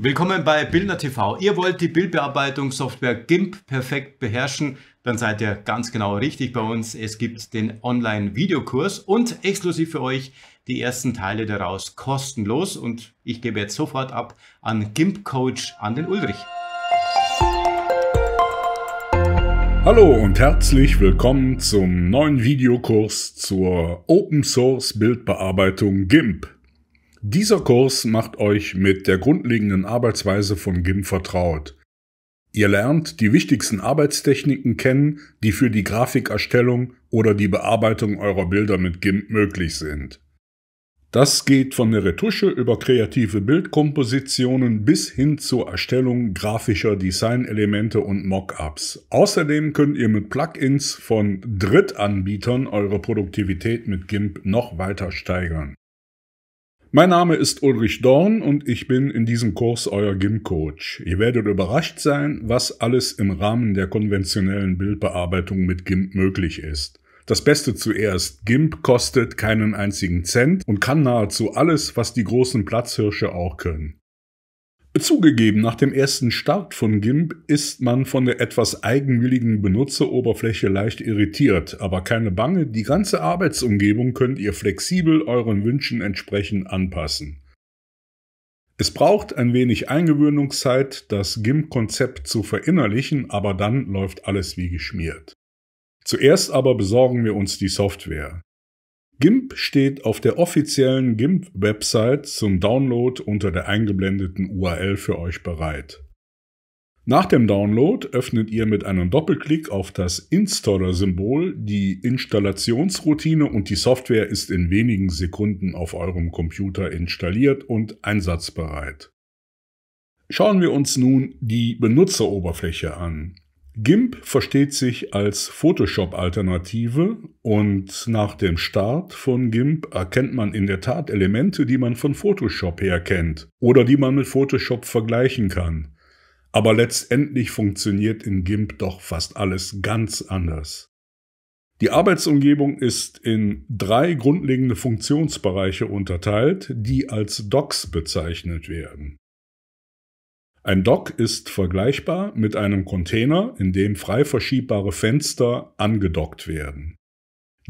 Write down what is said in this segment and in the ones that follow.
Willkommen bei Bildner TV. Ihr wollt die Bildbearbeitungssoftware GIMP perfekt beherrschen, dann seid ihr ganz genau richtig bei uns. Es gibt den Online-Videokurs und exklusiv für euch die ersten Teile daraus kostenlos. Und ich gebe jetzt sofort ab an GIMP-Coach an den Ulrich. Hallo und herzlich willkommen zum neuen Videokurs zur Open Source Bildbearbeitung GIMP. Dieser Kurs macht euch mit der grundlegenden Arbeitsweise von GIMP vertraut. Ihr lernt die wichtigsten Arbeitstechniken kennen, die für die Grafikerstellung oder die Bearbeitung eurer Bilder mit GIMP möglich sind. Das geht von der Retusche über kreative Bildkompositionen bis hin zur Erstellung grafischer Designelemente und Mockups. Außerdem könnt ihr mit Plugins von Drittanbietern eure Produktivität mit GIMP noch weiter steigern. Mein Name ist Ulrich Dorn und ich bin in diesem Kurs euer GIMP-Coach. Ihr werdet überrascht sein, was alles im Rahmen der konventionellen Bildbearbeitung mit GIMP möglich ist. Das Beste zuerst. GIMP kostet keinen einzigen Cent und kann nahezu alles, was die großen Platzhirsche auch können. Zugegeben, nach dem ersten Start von GIMP ist man von der etwas eigenwilligen Benutzeroberfläche leicht irritiert, aber keine Bange, die ganze Arbeitsumgebung könnt ihr flexibel euren Wünschen entsprechend anpassen. Es braucht ein wenig Eingewöhnungszeit, das GIMP-Konzept zu verinnerlichen, aber dann läuft alles wie geschmiert. Zuerst aber besorgen wir uns die Software. GIMP steht auf der offiziellen GIMP-Website zum Download unter der eingeblendeten URL für euch bereit. Nach dem Download öffnet ihr mit einem Doppelklick auf das Installer-Symbol die Installationsroutine und die Software ist in wenigen Sekunden auf eurem Computer installiert und einsatzbereit. Schauen wir uns nun die Benutzeroberfläche an. GIMP versteht sich als Photoshop-Alternative und nach dem Start von GIMP erkennt man in der Tat Elemente, die man von Photoshop her kennt oder die man mit Photoshop vergleichen kann. Aber letztendlich funktioniert in GIMP doch fast alles ganz anders. Die Arbeitsumgebung ist in drei grundlegende Funktionsbereiche unterteilt, die als Docs bezeichnet werden. Ein Dock ist vergleichbar mit einem Container, in dem frei verschiebbare Fenster angedockt werden.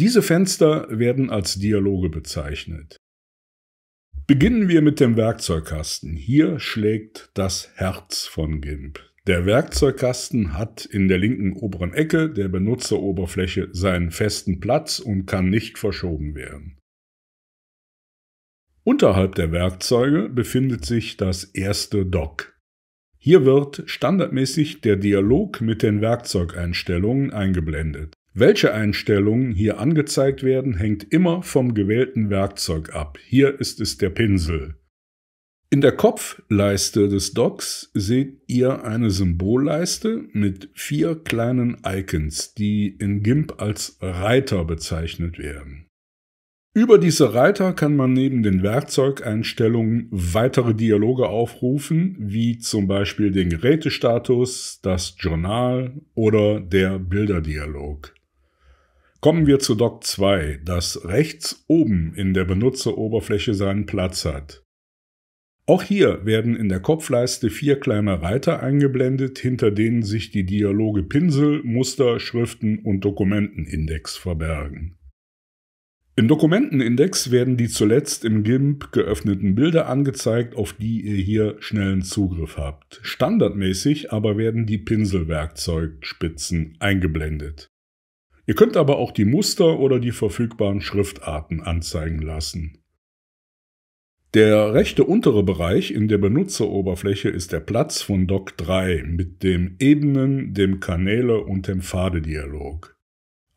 Diese Fenster werden als Dialoge bezeichnet. Beginnen wir mit dem Werkzeugkasten. Hier schlägt das Herz von GIMP. Der Werkzeugkasten hat in der linken oberen Ecke der Benutzeroberfläche seinen festen Platz und kann nicht verschoben werden. Unterhalb der Werkzeuge befindet sich das erste Dock. Hier wird standardmäßig der Dialog mit den Werkzeugeinstellungen eingeblendet. Welche Einstellungen hier angezeigt werden, hängt immer vom gewählten Werkzeug ab. Hier ist es der Pinsel. In der Kopfleiste des Docs seht ihr eine Symbolleiste mit vier kleinen Icons, die in GIMP als Reiter bezeichnet werden. Über diese Reiter kann man neben den Werkzeugeinstellungen weitere Dialoge aufrufen, wie zum Beispiel den Gerätestatus, das Journal oder der Bilderdialog. Kommen wir zu Dock 2, das rechts oben in der Benutzeroberfläche seinen Platz hat. Auch hier werden in der Kopfleiste vier kleine Reiter eingeblendet, hinter denen sich die Dialoge Pinsel, Muster, Schriften und Dokumentenindex verbergen. Im Dokumentenindex werden die zuletzt im GIMP geöffneten Bilder angezeigt, auf die ihr hier schnellen Zugriff habt. Standardmäßig aber werden die Pinselwerkzeugspitzen eingeblendet. Ihr könnt aber auch die Muster oder die verfügbaren Schriftarten anzeigen lassen. Der rechte untere Bereich in der Benutzeroberfläche ist der Platz von Doc 3 mit dem Ebenen, dem Kanäle und dem Pfadedialog.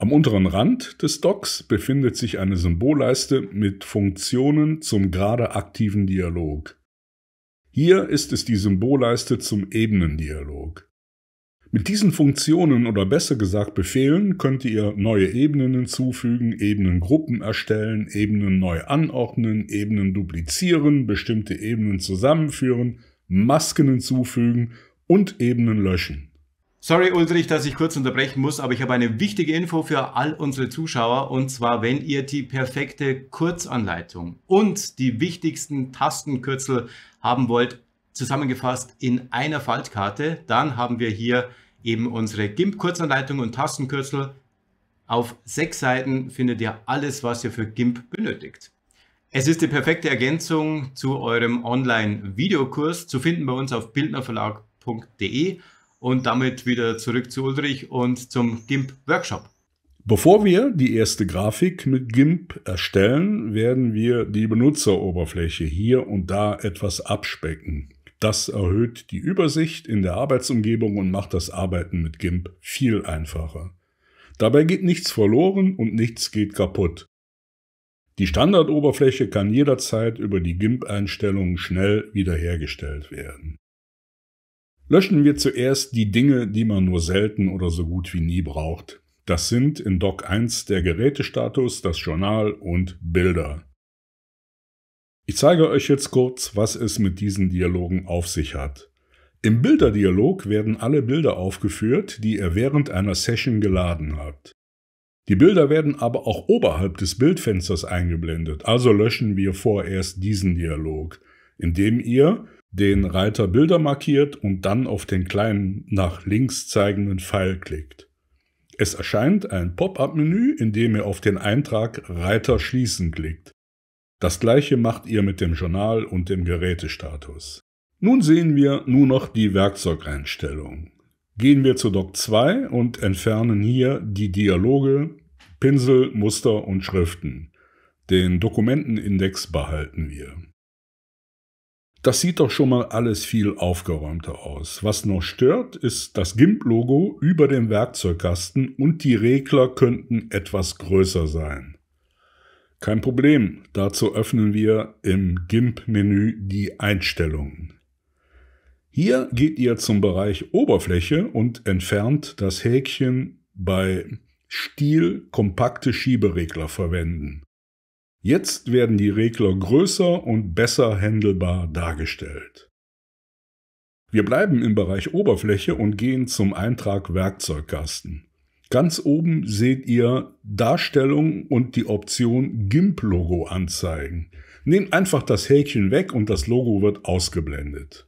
Am unteren Rand des Docs befindet sich eine Symbolleiste mit Funktionen zum gerade aktiven Dialog. Hier ist es die Symbolleiste zum Ebenendialog. Mit diesen Funktionen oder besser gesagt Befehlen könnt ihr neue Ebenen hinzufügen, Ebenengruppen erstellen, Ebenen neu anordnen, Ebenen duplizieren, bestimmte Ebenen zusammenführen, Masken hinzufügen und Ebenen löschen. Sorry Ulrich, dass ich kurz unterbrechen muss, aber ich habe eine wichtige Info für all unsere Zuschauer und zwar, wenn ihr die perfekte Kurzanleitung und die wichtigsten Tastenkürzel haben wollt, zusammengefasst in einer Faltkarte, dann haben wir hier eben unsere GIMP-Kurzanleitung und Tastenkürzel. Auf sechs Seiten findet ihr alles, was ihr für GIMP benötigt. Es ist die perfekte Ergänzung zu eurem Online-Videokurs, zu finden bei uns auf bildnerverlag.de und damit wieder zurück zu Ulrich und zum GIMP Workshop. Bevor wir die erste Grafik mit GIMP erstellen, werden wir die Benutzeroberfläche hier und da etwas abspecken. Das erhöht die Übersicht in der Arbeitsumgebung und macht das Arbeiten mit GIMP viel einfacher. Dabei geht nichts verloren und nichts geht kaputt. Die Standardoberfläche kann jederzeit über die GIMP-Einstellungen schnell wiederhergestellt werden. Löschen wir zuerst die Dinge, die man nur selten oder so gut wie nie braucht. Das sind in Doc 1 der Gerätestatus, das Journal und Bilder. Ich zeige euch jetzt kurz, was es mit diesen Dialogen auf sich hat. Im Bilderdialog werden alle Bilder aufgeführt, die ihr während einer Session geladen habt. Die Bilder werden aber auch oberhalb des Bildfensters eingeblendet, also löschen wir vorerst diesen Dialog, indem ihr den Reiter Bilder markiert und dann auf den kleinen nach links zeigenden Pfeil klickt. Es erscheint ein Pop-up-Menü, in dem ihr auf den Eintrag Reiter schließen klickt. Das gleiche macht ihr mit dem Journal und dem Gerätestatus. Nun sehen wir nur noch die Werkzeugeinstellung. Gehen wir zu Doc 2 und entfernen hier die Dialoge, Pinsel, Muster und Schriften. Den Dokumentenindex behalten wir. Das sieht doch schon mal alles viel aufgeräumter aus. Was noch stört, ist das GIMP-Logo über dem Werkzeugkasten und die Regler könnten etwas größer sein. Kein Problem, dazu öffnen wir im GIMP-Menü die Einstellungen. Hier geht ihr zum Bereich Oberfläche und entfernt das Häkchen bei Stil kompakte Schieberegler verwenden. Jetzt werden die Regler größer und besser handelbar dargestellt. Wir bleiben im Bereich Oberfläche und gehen zum Eintrag Werkzeugkasten. Ganz oben seht ihr Darstellung und die Option GIMP-Logo anzeigen. Nehmt einfach das Häkchen weg und das Logo wird ausgeblendet.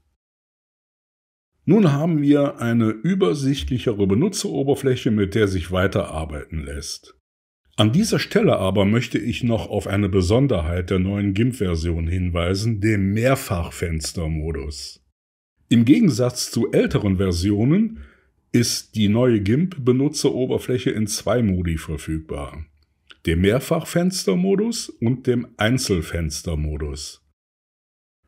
Nun haben wir eine übersichtlichere Benutzeroberfläche, mit der sich weiterarbeiten lässt. An dieser Stelle aber möchte ich noch auf eine Besonderheit der neuen GIMP-Version hinweisen, den Mehrfachfenstermodus. Im Gegensatz zu älteren Versionen ist die neue GIMP-Benutzeroberfläche in zwei Modi verfügbar. Dem Mehrfachfenstermodus und dem Einzelfenstermodus.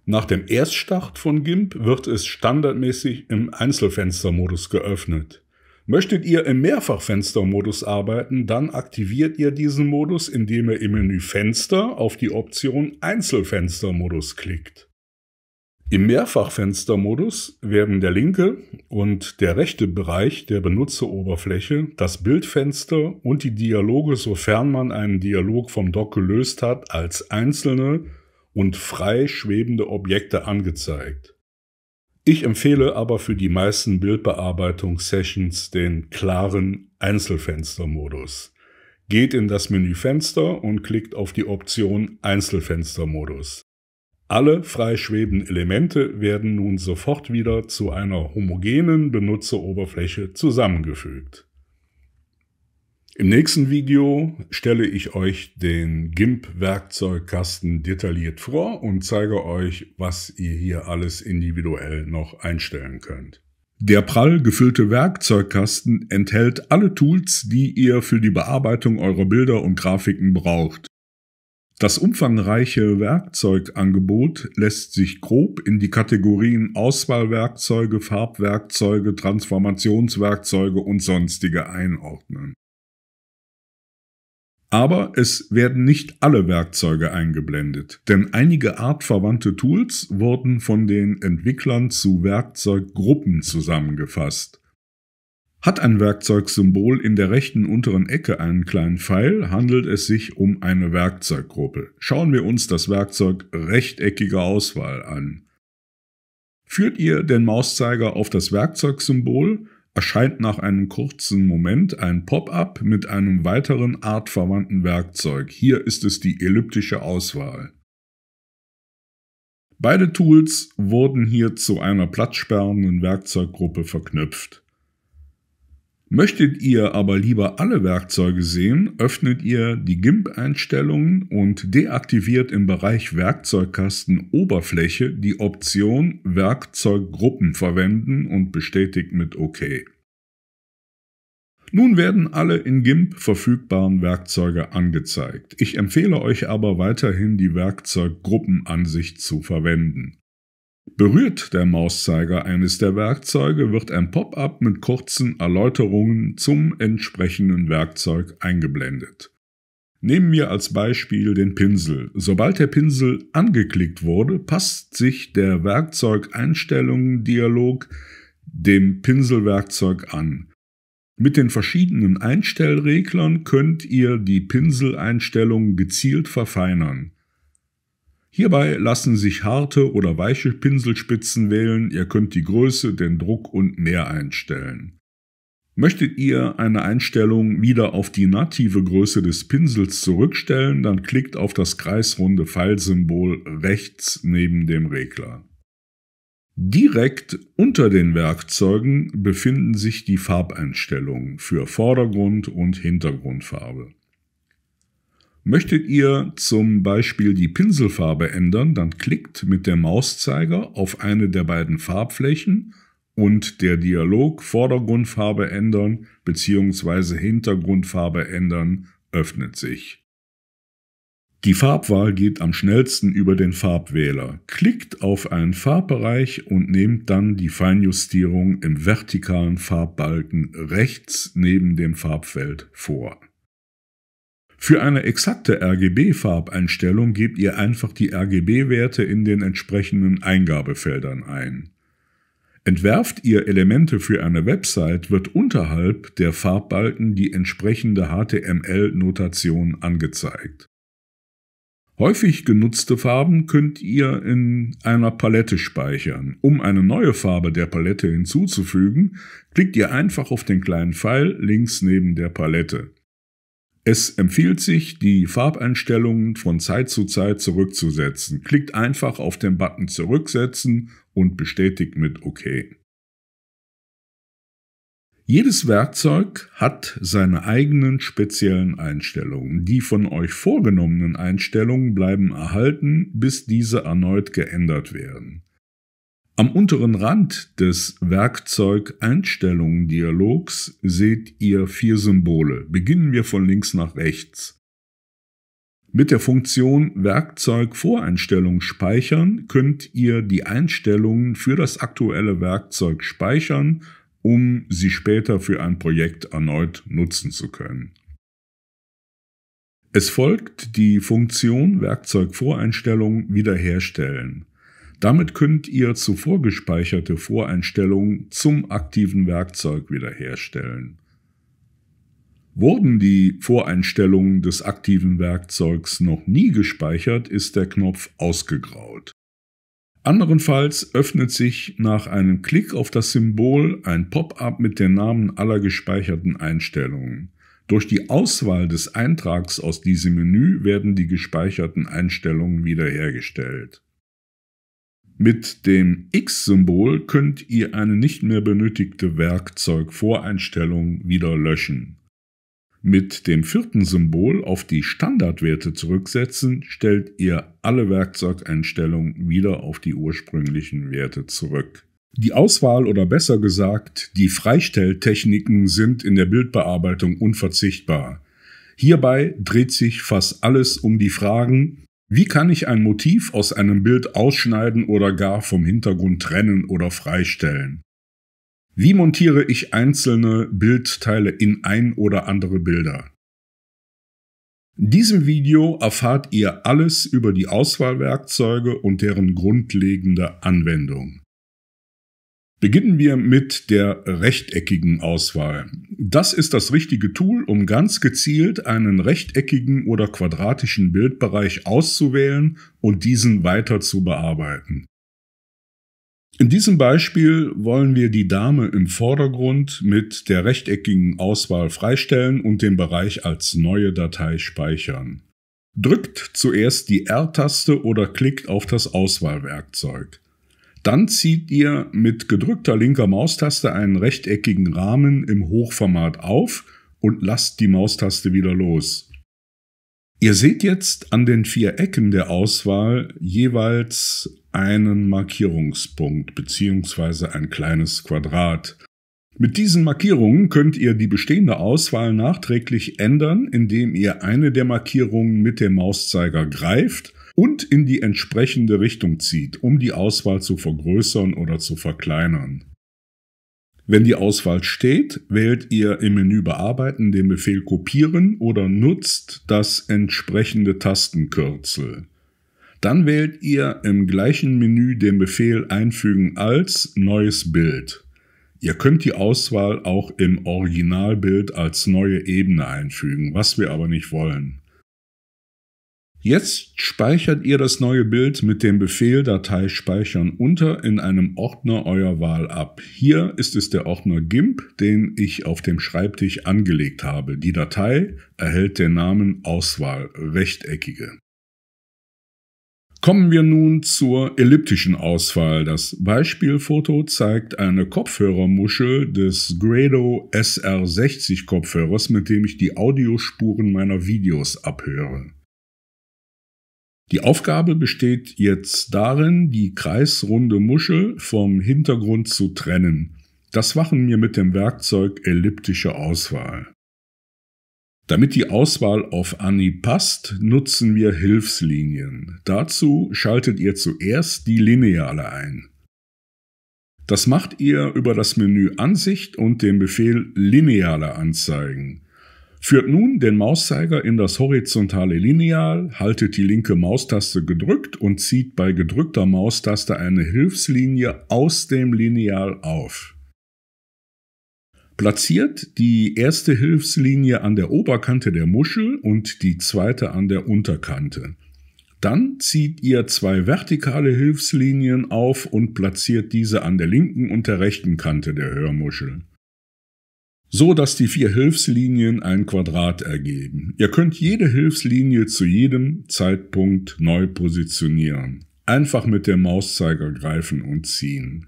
Nach dem Erststart von GIMP wird es standardmäßig im Einzelfenstermodus geöffnet. Möchtet ihr im Mehrfachfenstermodus arbeiten, dann aktiviert ihr diesen Modus, indem ihr im Menü Fenster auf die Option Einzelfenstermodus klickt. Im Mehrfachfenstermodus werden der linke und der rechte Bereich der Benutzeroberfläche, das Bildfenster und die Dialoge, sofern man einen Dialog vom Dock gelöst hat, als einzelne und frei schwebende Objekte angezeigt. Ich empfehle aber für die meisten Bildbearbeitungssessions den klaren Einzelfenstermodus. Geht in das Menüfenster und klickt auf die Option Einzelfenstermodus. Alle frei schwebenden Elemente werden nun sofort wieder zu einer homogenen Benutzeroberfläche zusammengefügt. Im nächsten Video stelle ich euch den GIMP-Werkzeugkasten detailliert vor und zeige euch, was ihr hier alles individuell noch einstellen könnt. Der prall gefüllte Werkzeugkasten enthält alle Tools, die ihr für die Bearbeitung eurer Bilder und Grafiken braucht. Das umfangreiche Werkzeugangebot lässt sich grob in die Kategorien Auswahlwerkzeuge, Farbwerkzeuge, Transformationswerkzeuge und sonstige einordnen. Aber es werden nicht alle Werkzeuge eingeblendet, denn einige artverwandte Tools wurden von den Entwicklern zu Werkzeuggruppen zusammengefasst. Hat ein Werkzeugsymbol in der rechten unteren Ecke einen kleinen Pfeil, handelt es sich um eine Werkzeuggruppe. Schauen wir uns das Werkzeug rechteckiger Auswahl an. Führt ihr den Mauszeiger auf das Werkzeugsymbol, erscheint nach einem kurzen Moment ein Pop-up mit einem weiteren artverwandten Werkzeug. Hier ist es die elliptische Auswahl. Beide Tools wurden hier zu einer platzsperrenden Werkzeuggruppe verknüpft. Möchtet ihr aber lieber alle Werkzeuge sehen, öffnet ihr die GIMP-Einstellungen und deaktiviert im Bereich Werkzeugkasten Oberfläche die Option Werkzeuggruppen verwenden und bestätigt mit OK. Nun werden alle in GIMP verfügbaren Werkzeuge angezeigt. Ich empfehle euch aber weiterhin die Werkzeuggruppenansicht zu verwenden. Berührt der Mauszeiger eines der Werkzeuge, wird ein Pop-up mit kurzen Erläuterungen zum entsprechenden Werkzeug eingeblendet. Nehmen wir als Beispiel den Pinsel. Sobald der Pinsel angeklickt wurde, passt sich der Werkzeugeinstellungen-Dialog dem Pinselwerkzeug an. Mit den verschiedenen Einstellreglern könnt ihr die Pinseleinstellungen gezielt verfeinern. Hierbei lassen sich harte oder weiche Pinselspitzen wählen, ihr könnt die Größe, den Druck und mehr einstellen. Möchtet ihr eine Einstellung wieder auf die native Größe des Pinsels zurückstellen, dann klickt auf das kreisrunde Pfeilsymbol rechts neben dem Regler. Direkt unter den Werkzeugen befinden sich die Farbeinstellungen für Vordergrund und Hintergrundfarbe. Möchtet ihr zum Beispiel die Pinselfarbe ändern, dann klickt mit der Mauszeiger auf eine der beiden Farbflächen und der Dialog Vordergrundfarbe ändern bzw. Hintergrundfarbe ändern öffnet sich. Die Farbwahl geht am schnellsten über den Farbwähler. Klickt auf einen Farbbereich und nehmt dann die Feinjustierung im vertikalen Farbbalken rechts neben dem Farbfeld vor. Für eine exakte RGB-Farbeinstellung gebt ihr einfach die RGB-Werte in den entsprechenden Eingabefeldern ein. Entwerft ihr Elemente für eine Website, wird unterhalb der Farbbalken die entsprechende HTML-Notation angezeigt. Häufig genutzte Farben könnt ihr in einer Palette speichern. Um eine neue Farbe der Palette hinzuzufügen, klickt ihr einfach auf den kleinen Pfeil links neben der Palette. Es empfiehlt sich, die Farbeinstellungen von Zeit zu Zeit zurückzusetzen. Klickt einfach auf den Button Zurücksetzen und bestätigt mit OK. Jedes Werkzeug hat seine eigenen speziellen Einstellungen. Die von euch vorgenommenen Einstellungen bleiben erhalten, bis diese erneut geändert werden. Am unteren Rand des Werkzeug-Einstellungen-Dialogs seht ihr vier Symbole. Beginnen wir von links nach rechts. Mit der Funktion Werkzeug-Voreinstellung speichern könnt ihr die Einstellungen für das aktuelle Werkzeug speichern, um sie später für ein Projekt erneut nutzen zu können. Es folgt die Funktion werkzeug Werkzeugvoreinstellung wiederherstellen. Damit könnt ihr zuvor gespeicherte Voreinstellungen zum aktiven Werkzeug wiederherstellen. Wurden die Voreinstellungen des aktiven Werkzeugs noch nie gespeichert, ist der Knopf ausgegraut. Anderenfalls öffnet sich nach einem Klick auf das Symbol ein Pop-up mit den Namen aller gespeicherten Einstellungen. Durch die Auswahl des Eintrags aus diesem Menü werden die gespeicherten Einstellungen wiederhergestellt. Mit dem X-Symbol könnt ihr eine nicht mehr benötigte Werkzeugvoreinstellung wieder löschen. Mit dem vierten Symbol auf die Standardwerte zurücksetzen, stellt ihr alle Werkzeugeinstellungen wieder auf die ursprünglichen Werte zurück. Die Auswahl oder besser gesagt die Freistelltechniken sind in der Bildbearbeitung unverzichtbar. Hierbei dreht sich fast alles um die Fragen, wie kann ich ein Motiv aus einem Bild ausschneiden oder gar vom Hintergrund trennen oder freistellen? Wie montiere ich einzelne Bildteile in ein oder andere Bilder? In diesem Video erfahrt ihr alles über die Auswahlwerkzeuge und deren grundlegende Anwendung. Beginnen wir mit der rechteckigen Auswahl. Das ist das richtige Tool, um ganz gezielt einen rechteckigen oder quadratischen Bildbereich auszuwählen und diesen weiter zu bearbeiten. In diesem Beispiel wollen wir die Dame im Vordergrund mit der rechteckigen Auswahl freistellen und den Bereich als neue Datei speichern. Drückt zuerst die R-Taste oder klickt auf das Auswahlwerkzeug. Dann zieht ihr mit gedrückter linker Maustaste einen rechteckigen Rahmen im Hochformat auf und lasst die Maustaste wieder los. Ihr seht jetzt an den vier Ecken der Auswahl jeweils einen Markierungspunkt bzw. ein kleines Quadrat. Mit diesen Markierungen könnt ihr die bestehende Auswahl nachträglich ändern, indem ihr eine der Markierungen mit dem Mauszeiger greift und in die entsprechende Richtung zieht, um die Auswahl zu vergrößern oder zu verkleinern. Wenn die Auswahl steht, wählt ihr im Menü Bearbeiten den Befehl Kopieren oder nutzt das entsprechende Tastenkürzel. Dann wählt ihr im gleichen Menü den Befehl Einfügen als neues Bild. Ihr könnt die Auswahl auch im Originalbild als neue Ebene einfügen, was wir aber nicht wollen. Jetzt speichert ihr das neue Bild mit dem Befehl Datei speichern unter in einem Ordner eurer Wahl ab. Hier ist es der Ordner GIMP, den ich auf dem Schreibtisch angelegt habe. Die Datei erhält den Namen Auswahl rechteckige. Kommen wir nun zur elliptischen Auswahl. Das Beispielfoto zeigt eine Kopfhörermuschel des Grado SR60 Kopfhörers, mit dem ich die Audiospuren meiner Videos abhöre. Die Aufgabe besteht jetzt darin, die kreisrunde Muschel vom Hintergrund zu trennen. Das machen wir mit dem Werkzeug elliptische Auswahl. Damit die Auswahl auf Anni passt, nutzen wir Hilfslinien. Dazu schaltet ihr zuerst die Lineale ein. Das macht ihr über das Menü Ansicht und den Befehl Lineale anzeigen. Führt nun den Mauszeiger in das horizontale Lineal, haltet die linke Maustaste gedrückt und zieht bei gedrückter Maustaste eine Hilfslinie aus dem Lineal auf. Platziert die erste Hilfslinie an der Oberkante der Muschel und die zweite an der Unterkante. Dann zieht ihr zwei vertikale Hilfslinien auf und platziert diese an der linken und der rechten Kante der Hörmuschel so dass die vier Hilfslinien ein Quadrat ergeben. Ihr könnt jede Hilfslinie zu jedem Zeitpunkt neu positionieren. Einfach mit dem Mauszeiger greifen und ziehen.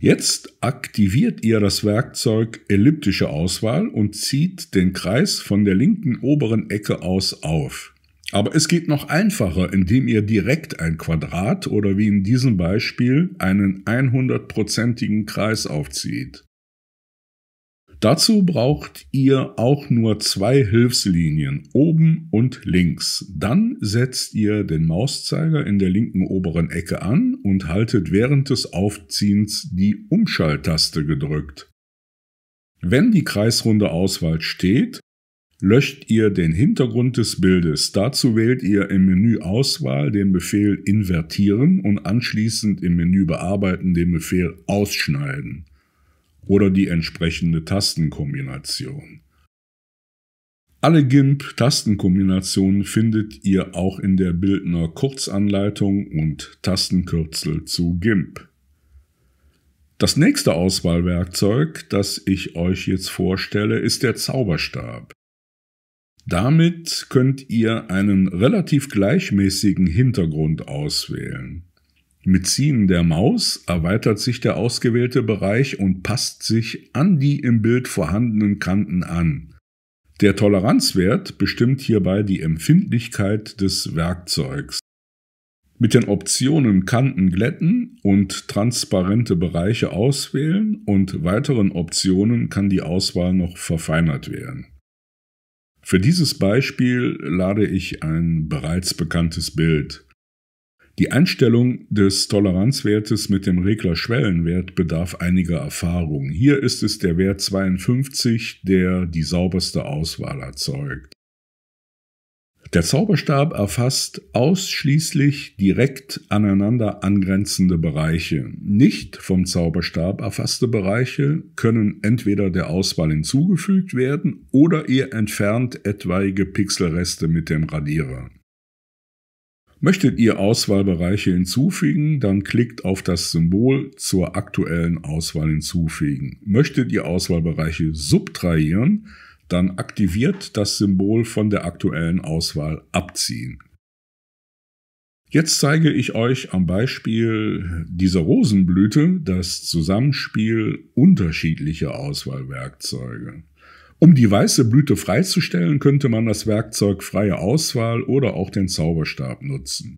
Jetzt aktiviert ihr das Werkzeug Elliptische Auswahl und zieht den Kreis von der linken oberen Ecke aus auf. Aber es geht noch einfacher, indem ihr direkt ein Quadrat oder wie in diesem Beispiel einen 100%igen Kreis aufzieht. Dazu braucht ihr auch nur zwei Hilfslinien, oben und links. Dann setzt ihr den Mauszeiger in der linken oberen Ecke an und haltet während des Aufziehens die Umschalttaste gedrückt. Wenn die kreisrunde Auswahl steht, löscht ihr den Hintergrund des Bildes. Dazu wählt ihr im Menü Auswahl den Befehl Invertieren und anschließend im Menü Bearbeiten den Befehl Ausschneiden oder die entsprechende Tastenkombination. Alle GIMP-Tastenkombinationen findet ihr auch in der Bildner Kurzanleitung und Tastenkürzel zu GIMP. Das nächste Auswahlwerkzeug, das ich euch jetzt vorstelle, ist der Zauberstab. Damit könnt ihr einen relativ gleichmäßigen Hintergrund auswählen. Mit Ziehen der Maus erweitert sich der ausgewählte Bereich und passt sich an die im Bild vorhandenen Kanten an. Der Toleranzwert bestimmt hierbei die Empfindlichkeit des Werkzeugs. Mit den Optionen Kanten glätten und transparente Bereiche auswählen und weiteren Optionen kann die Auswahl noch verfeinert werden. Für dieses Beispiel lade ich ein bereits bekanntes Bild. Die Einstellung des Toleranzwertes mit dem Regler Schwellenwert bedarf einiger Erfahrung. Hier ist es der Wert 52, der die sauberste Auswahl erzeugt. Der Zauberstab erfasst ausschließlich direkt aneinander angrenzende Bereiche. Nicht vom Zauberstab erfasste Bereiche können entweder der Auswahl hinzugefügt werden oder ihr entfernt etwaige Pixelreste mit dem Radierer. Möchtet ihr Auswahlbereiche hinzufügen, dann klickt auf das Symbol zur aktuellen Auswahl hinzufügen. Möchtet ihr Auswahlbereiche subtrahieren, dann aktiviert das Symbol von der aktuellen Auswahl abziehen. Jetzt zeige ich euch am Beispiel dieser Rosenblüte das Zusammenspiel unterschiedlicher Auswahlwerkzeuge. Um die weiße Blüte freizustellen, könnte man das Werkzeug freie Auswahl oder auch den Zauberstab nutzen.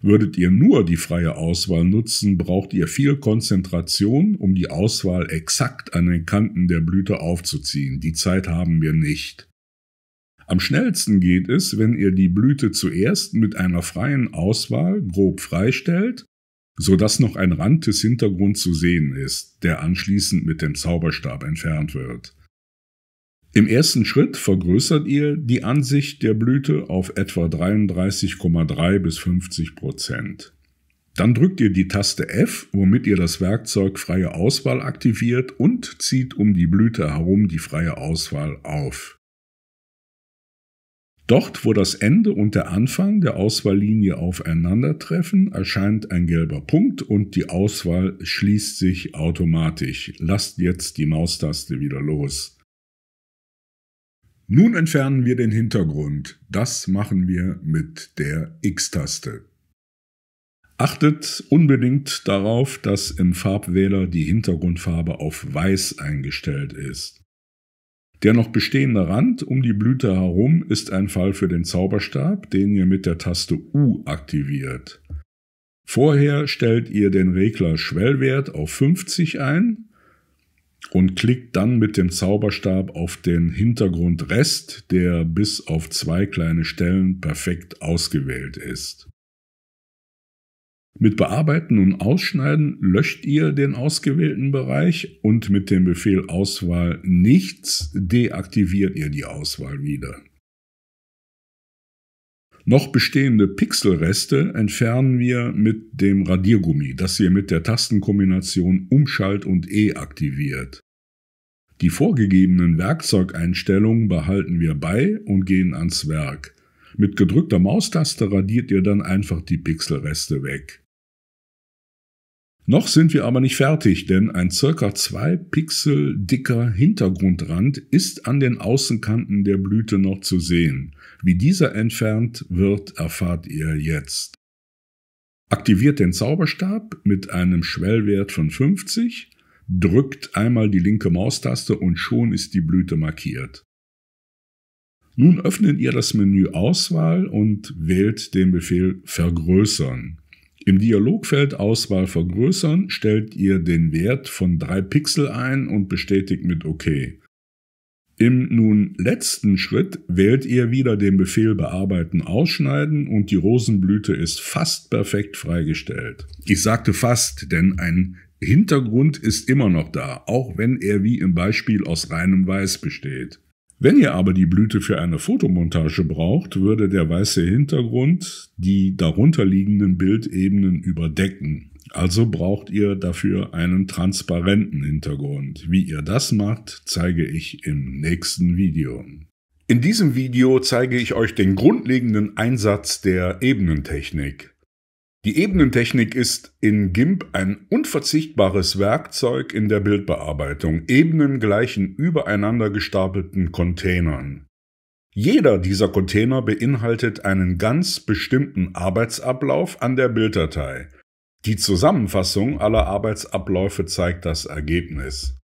Würdet ihr nur die freie Auswahl nutzen, braucht ihr viel Konzentration, um die Auswahl exakt an den Kanten der Blüte aufzuziehen. Die Zeit haben wir nicht. Am schnellsten geht es, wenn ihr die Blüte zuerst mit einer freien Auswahl grob freistellt, sodass noch ein Rand des Hintergrunds zu sehen ist, der anschließend mit dem Zauberstab entfernt wird. Im ersten Schritt vergrößert ihr die Ansicht der Blüte auf etwa 33,3 bis 50 Prozent. Dann drückt ihr die Taste F, womit ihr das Werkzeug Freie Auswahl aktiviert und zieht um die Blüte herum die freie Auswahl auf. Dort, wo das Ende und der Anfang der Auswahllinie aufeinandertreffen, erscheint ein gelber Punkt und die Auswahl schließt sich automatisch. Lasst jetzt die Maustaste wieder los. Nun entfernen wir den Hintergrund. Das machen wir mit der X-Taste. Achtet unbedingt darauf, dass im Farbwähler die Hintergrundfarbe auf Weiß eingestellt ist. Der noch bestehende Rand um die Blüte herum ist ein Fall für den Zauberstab, den ihr mit der Taste U aktiviert. Vorher stellt ihr den Regler Schwellwert auf 50 ein und klickt dann mit dem Zauberstab auf den Hintergrundrest, der bis auf zwei kleine Stellen perfekt ausgewählt ist. Mit Bearbeiten und Ausschneiden löscht ihr den ausgewählten Bereich und mit dem Befehl Auswahl nichts deaktiviert ihr die Auswahl wieder. Noch bestehende Pixelreste entfernen wir mit dem Radiergummi, das ihr mit der Tastenkombination Umschalt und E aktiviert. Die vorgegebenen Werkzeugeinstellungen behalten wir bei und gehen ans Werk. Mit gedrückter Maustaste radiert ihr dann einfach die Pixelreste weg. Noch sind wir aber nicht fertig, denn ein ca. 2 Pixel dicker Hintergrundrand ist an den Außenkanten der Blüte noch zu sehen. Wie dieser entfernt wird, erfahrt ihr jetzt. Aktiviert den Zauberstab mit einem Schwellwert von 50, drückt einmal die linke Maustaste und schon ist die Blüte markiert. Nun öffnet ihr das Menü Auswahl und wählt den Befehl Vergrößern. Im Dialogfeld Auswahl vergrößern stellt ihr den Wert von 3 Pixel ein und bestätigt mit OK. Im nun letzten Schritt wählt ihr wieder den Befehl Bearbeiten ausschneiden und die Rosenblüte ist fast perfekt freigestellt. Ich sagte fast, denn ein Hintergrund ist immer noch da, auch wenn er wie im Beispiel aus reinem Weiß besteht. Wenn ihr aber die Blüte für eine Fotomontage braucht, würde der weiße Hintergrund die darunterliegenden Bildebenen überdecken. Also braucht ihr dafür einen transparenten Hintergrund. Wie ihr das macht, zeige ich im nächsten Video. In diesem Video zeige ich euch den grundlegenden Einsatz der Ebenentechnik. Die Ebenentechnik ist in GIMP ein unverzichtbares Werkzeug in der Bildbearbeitung. Ebenen gleichen übereinander gestapelten Containern. Jeder dieser Container beinhaltet einen ganz bestimmten Arbeitsablauf an der Bilddatei. Die Zusammenfassung aller Arbeitsabläufe zeigt das Ergebnis.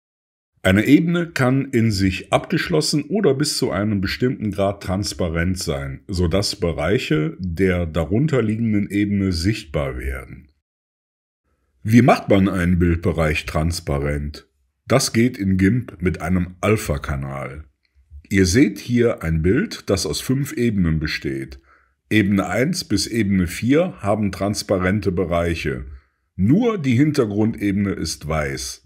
Eine Ebene kann in sich abgeschlossen oder bis zu einem bestimmten Grad transparent sein, sodass Bereiche der darunterliegenden Ebene sichtbar werden. Wie macht man einen Bildbereich transparent? Das geht in GIMP mit einem Alpha-Kanal. Ihr seht hier ein Bild, das aus fünf Ebenen besteht. Ebene 1 bis Ebene 4 haben transparente Bereiche. Nur die Hintergrundebene ist weiß.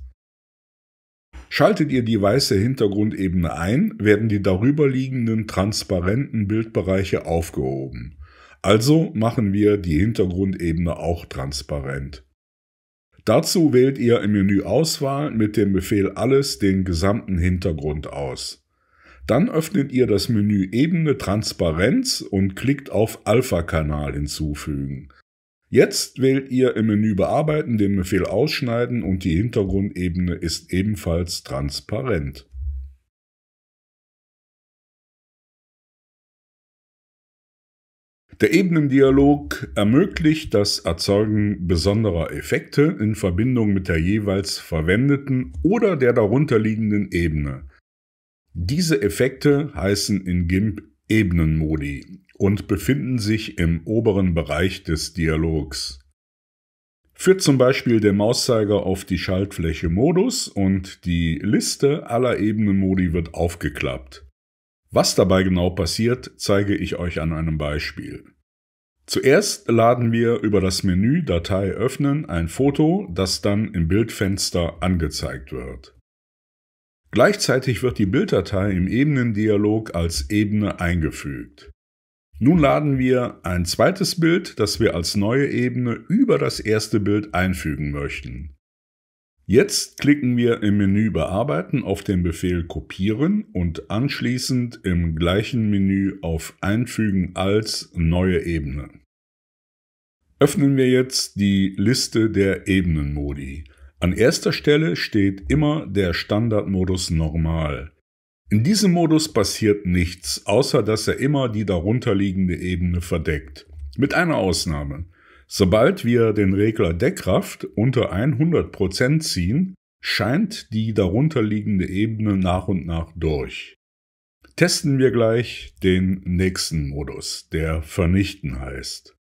Schaltet ihr die weiße Hintergrundebene ein, werden die darüber liegenden transparenten Bildbereiche aufgehoben. Also machen wir die Hintergrundebene auch transparent. Dazu wählt ihr im Menü Auswahl mit dem Befehl Alles den gesamten Hintergrund aus. Dann öffnet ihr das Menü Ebene Transparenz und klickt auf Alpha-Kanal hinzufügen. Jetzt wählt ihr im Menü Bearbeiten den Befehl Ausschneiden und die Hintergrundebene ist ebenfalls transparent. Der Ebenendialog ermöglicht das Erzeugen besonderer Effekte in Verbindung mit der jeweils verwendeten oder der darunterliegenden Ebene. Diese Effekte heißen in GIMP Ebenenmodi und befinden sich im oberen Bereich des Dialogs. Führt zum Beispiel der Mauszeiger auf die Schaltfläche Modus und die Liste aller Ebenenmodi wird aufgeklappt. Was dabei genau passiert, zeige ich euch an einem Beispiel. Zuerst laden wir über das Menü Datei öffnen ein Foto, das dann im Bildfenster angezeigt wird. Gleichzeitig wird die Bilddatei im Ebenendialog als Ebene eingefügt. Nun laden wir ein zweites Bild, das wir als neue Ebene über das erste Bild einfügen möchten. Jetzt klicken wir im Menü Bearbeiten auf den Befehl Kopieren und anschließend im gleichen Menü auf Einfügen als neue Ebene. Öffnen wir jetzt die Liste der Ebenenmodi. An erster Stelle steht immer der Standardmodus Normal. In diesem Modus passiert nichts, außer dass er immer die darunterliegende Ebene verdeckt. Mit einer Ausnahme. Sobald wir den Regler Deckkraft unter 100% ziehen, scheint die darunterliegende Ebene nach und nach durch. Testen wir gleich den nächsten Modus, der Vernichten heißt.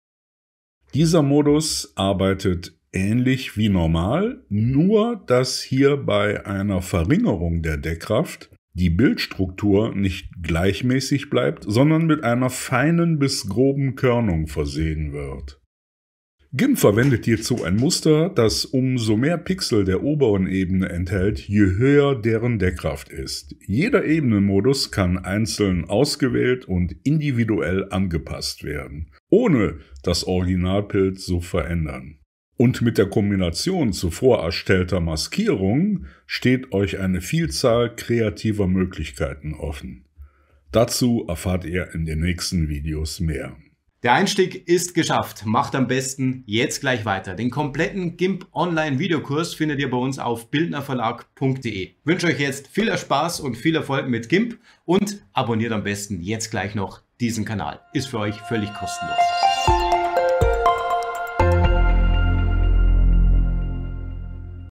Dieser Modus arbeitet ähnlich wie normal, nur dass hier bei einer Verringerung der Deckkraft die Bildstruktur nicht gleichmäßig bleibt, sondern mit einer feinen bis groben Körnung versehen wird. GIMP verwendet hierzu ein Muster, das umso mehr Pixel der oberen Ebene enthält, je höher deren Deckkraft ist. Jeder Ebenenmodus kann einzeln ausgewählt und individuell angepasst werden, ohne das Originalbild zu verändern. Und mit der Kombination zuvor erstellter Maskierungen steht euch eine Vielzahl kreativer Möglichkeiten offen. Dazu erfahrt ihr in den nächsten Videos mehr. Der Einstieg ist geschafft. Macht am besten jetzt gleich weiter. Den kompletten GIMP Online Videokurs findet ihr bei uns auf bildnerverlag.de. Wünsche euch jetzt viel Spaß und viel Erfolg mit GIMP und abonniert am besten jetzt gleich noch diesen Kanal. Ist für euch völlig kostenlos.